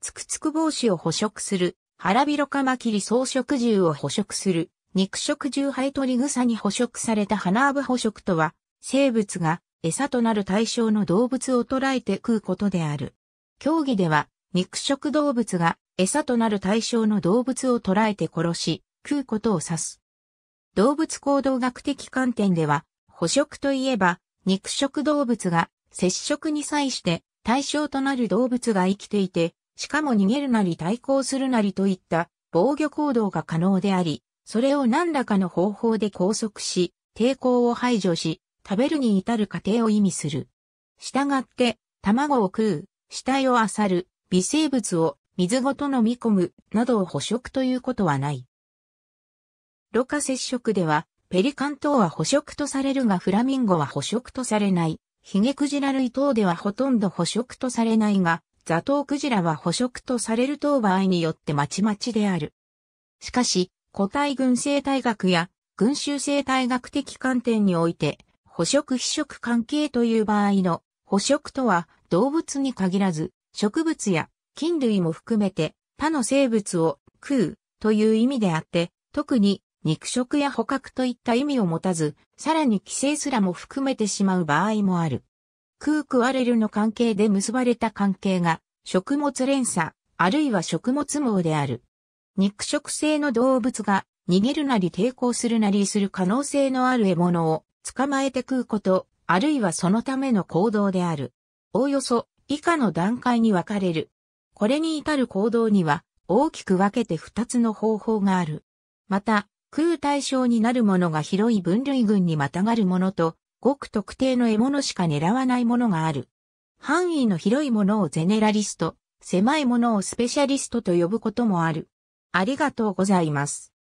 つくつく帽子を捕食する、腹広カマキリ草食獣を捕食する、肉食獣ハエトリグサに捕食された花アブ捕食とは、生物が餌となる対象の動物を捕らえて食うことである。競技では、肉食動物が餌となる対象の動物を捕らえて殺し、食うことを指す。動物行動学的観点では、捕食といえば、肉食動物が接触に際して対象となる動物が生きていて、しかも逃げるなり対抗するなりといった防御行動が可能であり、それを何らかの方法で拘束し、抵抗を排除し、食べるに至る過程を意味する。従って、卵を食う、死体を漁る、微生物を水ごと飲み込む、などを捕食ということはない。ろ過接触では、ペリカン等は捕食とされるがフラミンゴは捕食とされない。ヒゲクジラ類等ではほとんど捕食とされないが、ザトウクジラは捕食とされる等場合によってまちまちである。しかし、個体群生態学や群衆生態学的観点において、捕食非食関係という場合の捕食とは動物に限らず植物や菌類も含めて他の生物を食うという意味であって、特に肉食や捕獲といった意味を持たず、さらに寄生すらも含めてしまう場合もある。食う食われるの関係で結ばれた関係が食物連鎖、あるいは食物網である。肉食性の動物が逃げるなり抵抗するなりする可能性のある獲物を捕まえて食うこと、あるいはそのための行動である。おおよそ以下の段階に分かれる。これに至る行動には大きく分けて2つの方法がある。また、食う対象になるものが広い分類群にまたがるものと、ごく特定の獲物しか狙わないものがある。範囲の広いものをゼネラリスト、狭いものをスペシャリストと呼ぶこともある。ありがとうございます。